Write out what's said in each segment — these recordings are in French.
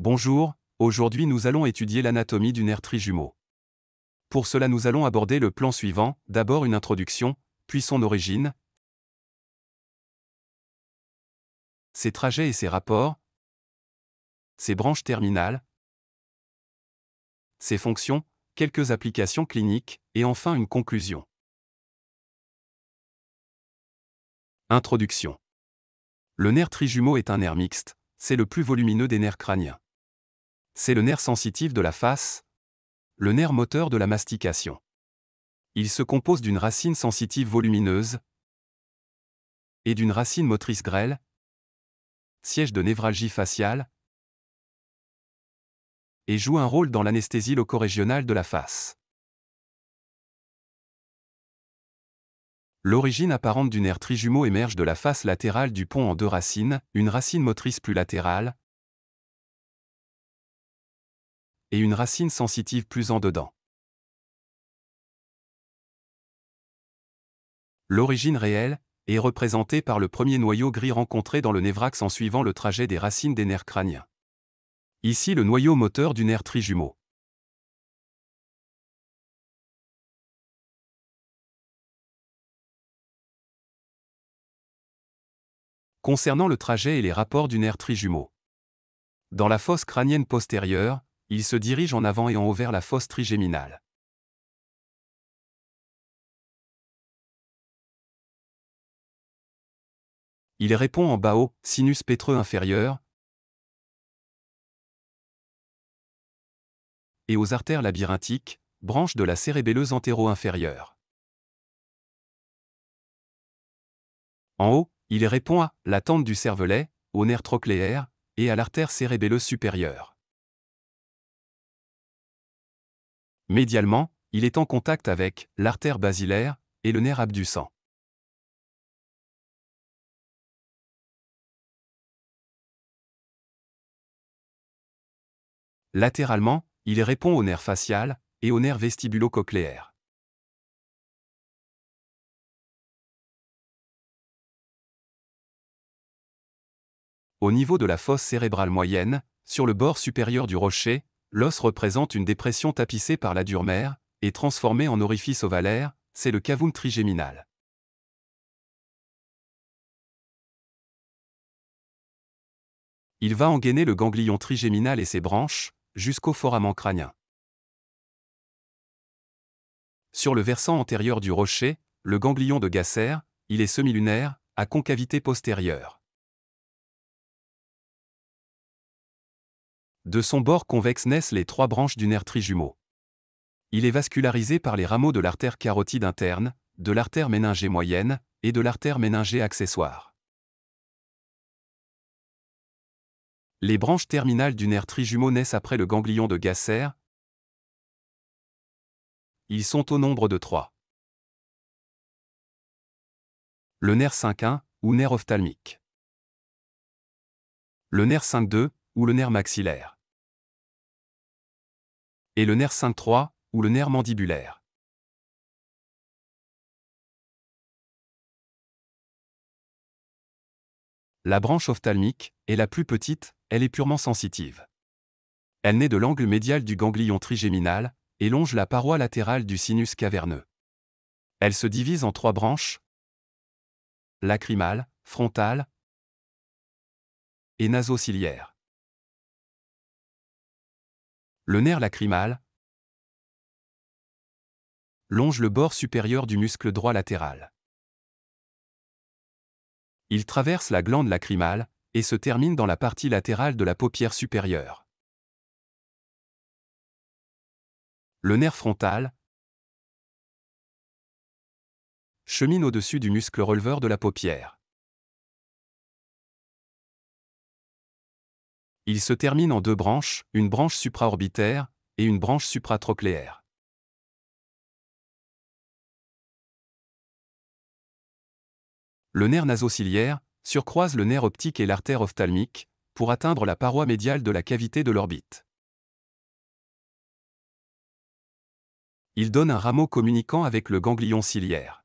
Bonjour, aujourd'hui nous allons étudier l'anatomie du nerf trijumeau. Pour cela nous allons aborder le plan suivant, d'abord une introduction, puis son origine, ses trajets et ses rapports, ses branches terminales, ses fonctions, quelques applications cliniques, et enfin une conclusion. Introduction. Le nerf trijumeau est un nerf mixte, c'est le plus volumineux des nerfs crâniens. C'est le nerf sensitif de la face, le nerf moteur de la mastication. Il se compose d'une racine sensitive volumineuse et d'une racine motrice grêle, siège de névralgie faciale, et joue un rôle dans l'anesthésie locorégionale de la face. L'origine apparente du nerf trijumeau émerge de la face latérale du pont en deux racines, une racine motrice plus latérale, et une racine sensitive plus en dedans. L'origine réelle est représentée par le premier noyau gris rencontré dans le névrax en suivant le trajet des racines des nerfs crâniens. Ici le noyau moteur du nerf trijumeau. Concernant le trajet et les rapports du nerf trijumeau. Dans la fosse crânienne postérieure, il se dirige en avant et en haut vers la fosse trigéminale. Il répond en bas haut, sinus pétreux inférieur, et aux artères labyrinthiques, branches de la cérébelleuse antéro-inférieure. En haut, il répond à la tente du cervelet, au nerf trochléaire et à l'artère cérébelleuse supérieure. Médialement, il est en contact avec l'artère basilaire et le nerf abducent. Latéralement, il répond au nerf facial et au nerf vestibulo-cochléaire. Au niveau de la fosse cérébrale moyenne, sur le bord supérieur du rocher, L'os représente une dépression tapissée par la dure et transformée en orifice ovalaire, c'est le cavum trigéminal. Il va engainer le ganglion trigéminal et ses branches, jusqu'au foramen crânien. Sur le versant antérieur du rocher, le ganglion de Gasser, il est semilunaire, à concavité postérieure. De son bord convexe naissent les trois branches du nerf trijumeau. Il est vascularisé par les rameaux de l'artère carotide interne, de l'artère méningée moyenne et de l'artère méningée accessoire. Les branches terminales du nerf trijumeau naissent après le ganglion de Gasser. Ils sont au nombre de trois. Le nerf 5-1, ou nerf ophtalmique. Le nerf 5-2, ou le nerf maxillaire et le nerf 5-3, ou le nerf mandibulaire. La branche ophtalmique est la plus petite, elle est purement sensitive. Elle naît de l'angle médial du ganglion trigéminal et longe la paroi latérale du sinus caverneux. Elle se divise en trois branches lacrymale, frontale et nasociliaire. Le nerf lacrymal longe le bord supérieur du muscle droit latéral. Il traverse la glande lacrymale et se termine dans la partie latérale de la paupière supérieure. Le nerf frontal chemine au-dessus du muscle releveur de la paupière. Il se termine en deux branches, une branche supraorbitaire et une branche supratrochléaire. Le nerf nasociliaire surcroise le nerf optique et l'artère ophtalmique pour atteindre la paroi médiale de la cavité de l'orbite. Il donne un rameau communiquant avec le ganglion ciliaire.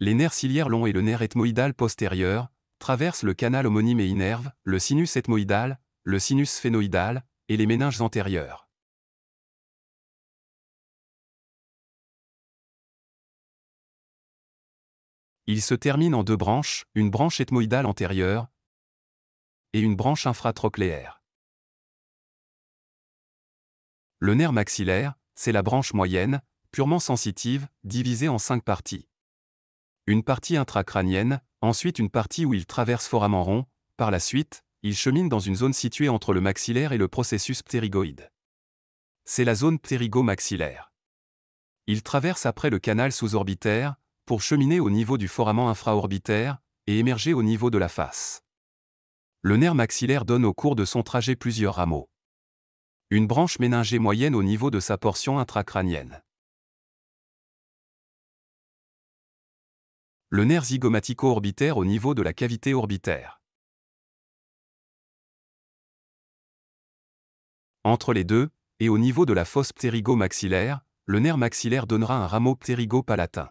Les nerfs ciliaires longs et le nerf ethmoïdal postérieur traversent le canal homonyme et innervent le sinus ethmoïdal, le sinus phénoïdal et les méninges antérieurs. Il se termine en deux branches, une branche ethmoïdale antérieure et une branche infratrochléaire. Le nerf maxillaire, c'est la branche moyenne, purement sensitive, divisée en cinq parties une partie intracrânienne, ensuite une partie où il traverse foramen rond, par la suite, il chemine dans une zone située entre le maxillaire et le processus ptérygoïde. C'est la zone ptérigo maxillaire Il traverse après le canal sous-orbitaire, pour cheminer au niveau du foramen infraorbitaire, et émerger au niveau de la face. Le nerf maxillaire donne au cours de son trajet plusieurs rameaux. Une branche méningée moyenne au niveau de sa portion intracrânienne. le nerf zygomatico-orbitaire au niveau de la cavité orbitaire. Entre les deux, et au niveau de la fosse ptérigo maxillaire le nerf maxillaire donnera un rameau ptérigo palatin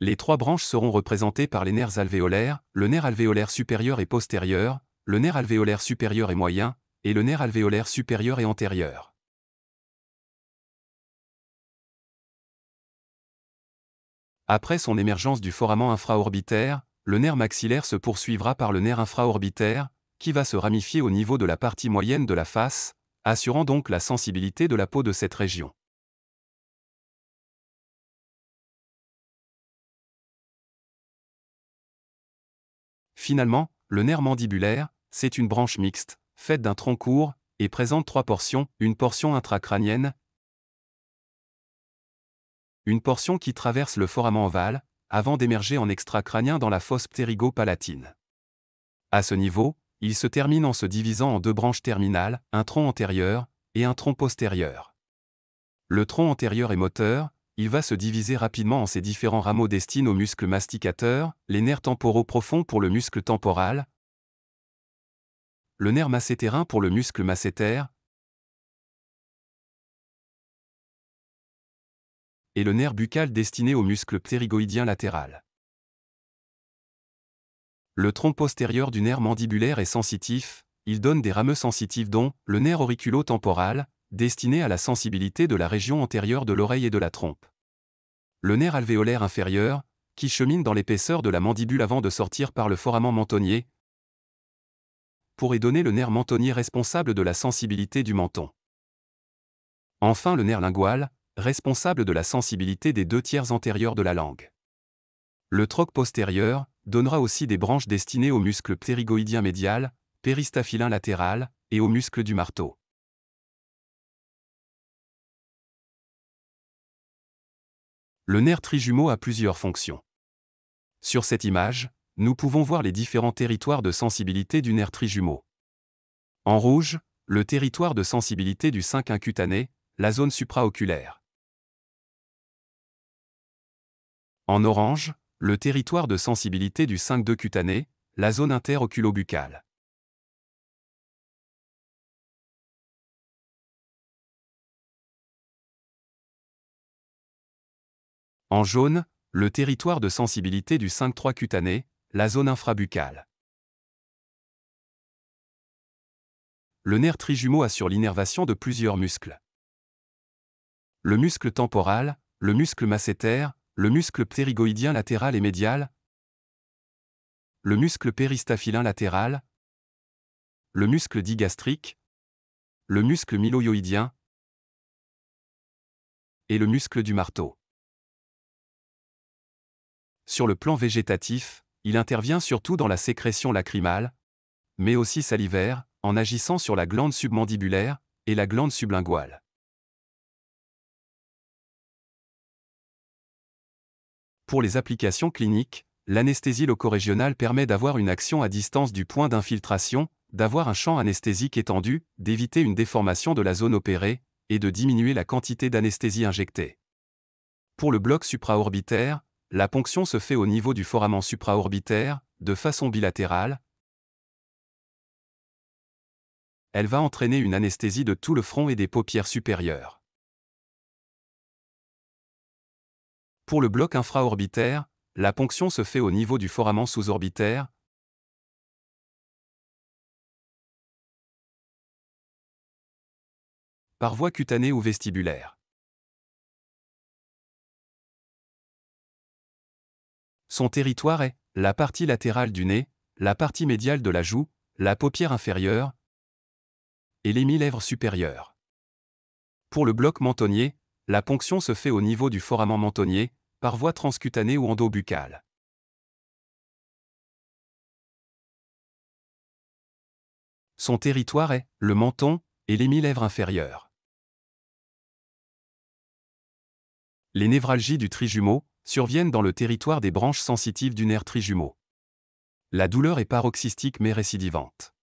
Les trois branches seront représentées par les nerfs alvéolaires, le nerf alvéolaire supérieur et postérieur, le nerf alvéolaire supérieur et moyen, et le nerf alvéolaire supérieur et antérieur. Après son émergence du foramen infraorbitaire, le nerf maxillaire se poursuivra par le nerf infraorbitaire, qui va se ramifier au niveau de la partie moyenne de la face, assurant donc la sensibilité de la peau de cette région. Finalement, le nerf mandibulaire, c'est une branche mixte, faite d'un tronc court, et présente trois portions, une portion intracrânienne, une portion qui traverse le foramen ovale, avant d'émerger en extracrânien dans la fosse ptérygo-palatine. À ce niveau, il se termine en se divisant en deux branches terminales, un tronc antérieur et un tronc postérieur. Le tronc antérieur est moteur, il va se diviser rapidement en ses différents rameaux destinés aux muscles masticateurs, les nerfs temporaux profonds pour le muscle temporal, le nerf macétérin pour le muscle masséter, et le nerf buccal destiné au muscle ptérygoïdien latéral. Le tronc postérieur du nerf mandibulaire est sensitif, il donne des rameux sensitifs dont le nerf auriculo-temporal, destiné à la sensibilité de la région antérieure de l'oreille et de la trompe. Le nerf alvéolaire inférieur, qui chemine dans l'épaisseur de la mandibule avant de sortir par le foramen mentonnier, pourrait donner le nerf mentonnier responsable de la sensibilité du menton. Enfin le nerf lingual, responsable de la sensibilité des deux tiers antérieurs de la langue. Le troc postérieur donnera aussi des branches destinées aux muscles ptérygoïdien médial, péristaphylin latéral et aux muscles du marteau. Le nerf trijumeau a plusieurs fonctions. Sur cette image, nous pouvons voir les différents territoires de sensibilité du nerf trijumeau. En rouge, le territoire de sensibilité du 5 incutané, la zone supraoculaire. En orange, le territoire de sensibilité du 5-2 cutané, la zone interoculobuccale. En jaune, le territoire de sensibilité du 5-3 cutané, la zone infrabuccale. Le nerf trijumeau assure l'innervation de plusieurs muscles. Le muscle temporal, le muscle masséter, le muscle ptérygoïdien latéral et médial. Le muscle péristaphylin latéral. Le muscle digastrique. Le muscle myloïdien. Et le muscle du marteau. Sur le plan végétatif, il intervient surtout dans la sécrétion lacrymale, mais aussi salivaire, en agissant sur la glande submandibulaire et la glande sublinguale. Pour les applications cliniques, l'anesthésie locorégionale permet d'avoir une action à distance du point d'infiltration, d'avoir un champ anesthésique étendu, d'éviter une déformation de la zone opérée, et de diminuer la quantité d'anesthésie injectée. Pour le bloc supraorbitaire, la ponction se fait au niveau du foramen supraorbitaire, de façon bilatérale. Elle va entraîner une anesthésie de tout le front et des paupières supérieures. Pour le bloc infraorbitaire, la ponction se fait au niveau du foramen sous-orbitaire. par voie cutanée ou vestibulaire. Son territoire est la partie latérale du nez, la partie médiale de la joue, la paupière inférieure et les mi-lèvres supérieures. Pour le bloc mentonnier, la ponction se fait au niveau du foramen mentonnier, par voie transcutanée ou endobuccale. Son territoire est le menton et les mi-lèvres inférieures. Les névralgies du trijumeau surviennent dans le territoire des branches sensitives du nerf trijumeau. La douleur est paroxystique mais récidivante.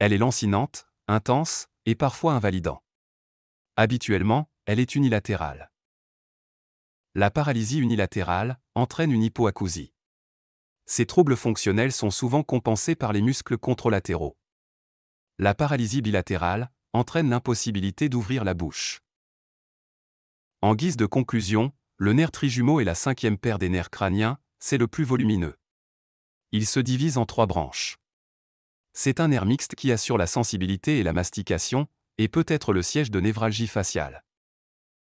Elle est lancinante, intense et parfois invalidante. Habituellement, elle est unilatérale la paralysie unilatérale entraîne une hypoacousie. Ces troubles fonctionnels sont souvent compensés par les muscles contralatéraux. La paralysie bilatérale entraîne l'impossibilité d'ouvrir la bouche. En guise de conclusion, le nerf trijumeau est la cinquième paire des nerfs crâniens, c'est le plus volumineux. Il se divise en trois branches. C'est un nerf mixte qui assure la sensibilité et la mastication, et peut être le siège de névralgie faciale.